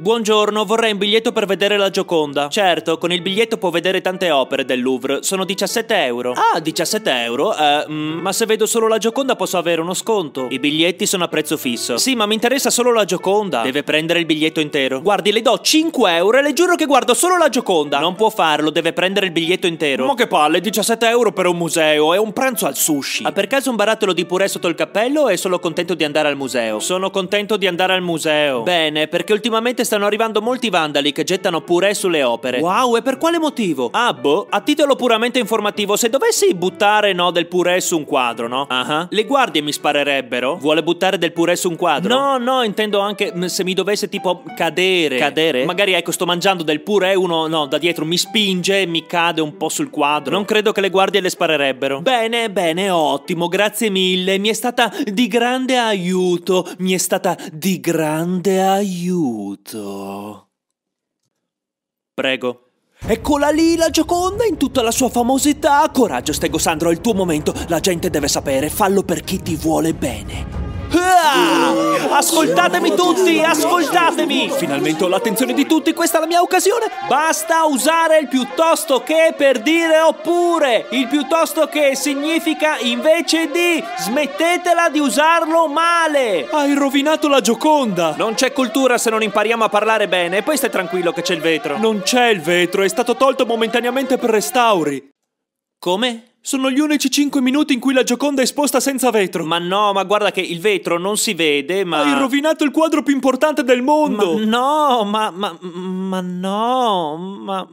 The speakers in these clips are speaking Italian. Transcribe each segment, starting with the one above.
Buongiorno, vorrei un biglietto per vedere la Gioconda. Certo, con il biglietto può vedere tante opere del Louvre, sono 17 euro. Ah, 17 euro? Eh, mm, ma se vedo solo la Gioconda posso avere uno sconto. I biglietti sono a prezzo fisso. Sì, ma mi interessa solo la Gioconda. Deve prendere il biglietto intero. Guardi, le do 5 euro e le giuro che guardo solo la Gioconda. Non può farlo, deve prendere il biglietto intero. Ma che palle, 17 euro per un museo e un pranzo al sushi. Ha per caso un barattolo di purè sotto il cappello o è solo contento di andare al museo? Sono contento di andare al museo. Bene, perché ultimamente stanno arrivando molti vandali che gettano purè sulle opere. Wow, e per quale motivo? Ah, boh, a titolo puramente informativo, se dovessi buttare, no, del purè su un quadro, no? Ah, uh ah. -huh. le guardie mi sparerebbero? Vuole buttare del purè su un quadro? No, no, intendo anche mm, se mi dovesse tipo cadere. Cadere? Magari, ecco, sto mangiando del purè, uno, no, da dietro mi spinge e mi cade un po' sul quadro. Non credo che le guardie le sparerebbero. Bene, bene, ottimo, grazie mille. Mi è stata di grande aiuto. Mi è stata di grande aiuto. Adesso... Prego. Eccola lì la Gioconda in tutta la sua famosità. Coraggio, Stego Sandro, è il tuo momento. La gente deve sapere, fallo per chi ti vuole bene. Ascoltatemi tutti, ascoltatemi! Finalmente ho l'attenzione di tutti, questa è la mia occasione. Basta usare il piuttosto che per dire oppure. Il piuttosto che significa invece di. Smettetela di usarlo male! Hai rovinato la gioconda! Non c'è cultura se non impariamo a parlare bene, e poi stai tranquillo che c'è il vetro. Non c'è il vetro, è stato tolto momentaneamente per restauri. Come? Sono gli unici 5 minuti in cui la Gioconda è esposta senza vetro. Ma no, ma guarda che il vetro non si vede, ma. Hai rovinato il quadro più importante del mondo! Ma no, ma. ma. ma no, ma.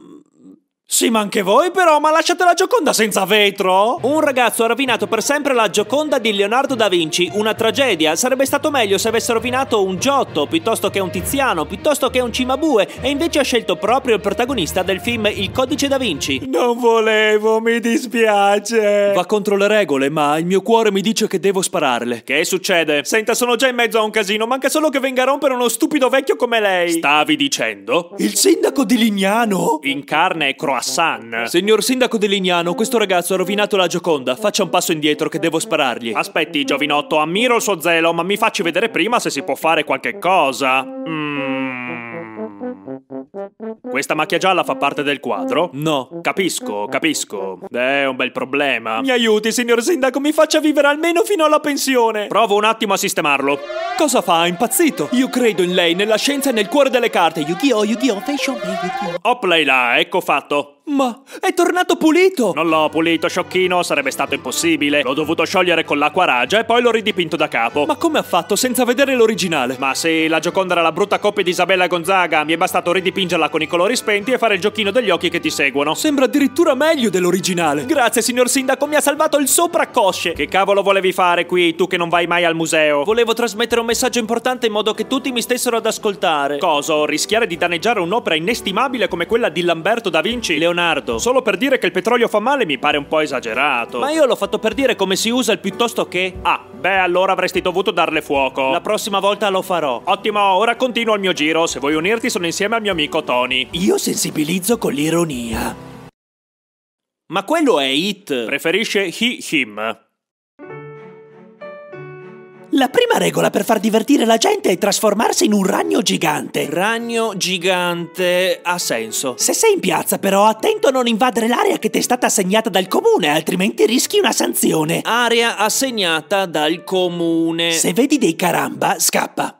Sì, ma anche voi però, ma lasciate la Gioconda senza vetro? Un ragazzo ha rovinato per sempre la Gioconda di Leonardo da Vinci, una tragedia. Sarebbe stato meglio se avesse rovinato un Giotto, piuttosto che un Tiziano, piuttosto che un Cimabue, e invece ha scelto proprio il protagonista del film Il Codice da Vinci. Non volevo, mi dispiace. Va contro le regole, ma il mio cuore mi dice che devo spararle. Che succede? Senta, sono già in mezzo a un casino, manca solo che venga a rompere uno stupido vecchio come lei. Stavi dicendo? Il sindaco di Lignano? In carne e croata Hassan. Signor sindaco di Lignano, questo ragazzo ha rovinato la Gioconda. Faccia un passo indietro che devo sparargli. Aspetti, giovinotto, ammiro il suo zelo, ma mi facci vedere prima se si può fare qualche cosa. Mmm. Questa macchia gialla fa parte del quadro? No. Capisco, capisco. È un bel problema. Mi aiuti, signor sindaco, mi faccia vivere almeno fino alla pensione. Provo un attimo a sistemarlo. Cosa fa? È impazzito. Io credo in lei, nella scienza e nel cuore delle carte. Yu-Gi-Oh, Yu-Gi-Oh, Fashion Yu-Gi-Oh. Oplay là, ecco fatto. Ma è tornato pulito! Non l'ho pulito, sciocchino, sarebbe stato impossibile. L'ho dovuto sciogliere con l'acqua ragia e poi l'ho ridipinto da capo. Ma come ha fatto senza vedere l'originale? Ma sì, la Gioconda era la brutta coppia di Isabella Gonzaga. Mi è bastato ridipingerla con i colori spenti e fare il giochino degli occhi che ti seguono. Sembra addirittura meglio dell'originale. Grazie, signor sindaco, mi ha salvato il sopraccosce. Che cavolo volevi fare qui, tu che non vai mai al museo? Volevo trasmettere un messaggio importante in modo che tutti mi stessero ad ascoltare. Coso? Rischiare di danneggiare un'opera inestimabile come quella di Lamberto da Vinci? Leonardo Leonardo. Solo per dire che il petrolio fa male mi pare un po' esagerato. Ma io l'ho fatto per dire come si usa il piuttosto che... Ah, beh, allora avresti dovuto darle fuoco. La prossima volta lo farò. Ottimo, ora continuo il mio giro. Se vuoi unirti sono insieme al mio amico Tony. Io sensibilizzo con l'ironia. Ma quello è It. Preferisce he, him. La prima regola per far divertire la gente è trasformarsi in un ragno gigante. Ragno gigante ha senso. Se sei in piazza però attento a non invadere l'area che ti è stata assegnata dal comune, altrimenti rischi una sanzione. Area assegnata dal comune. Se vedi dei caramba, scappa.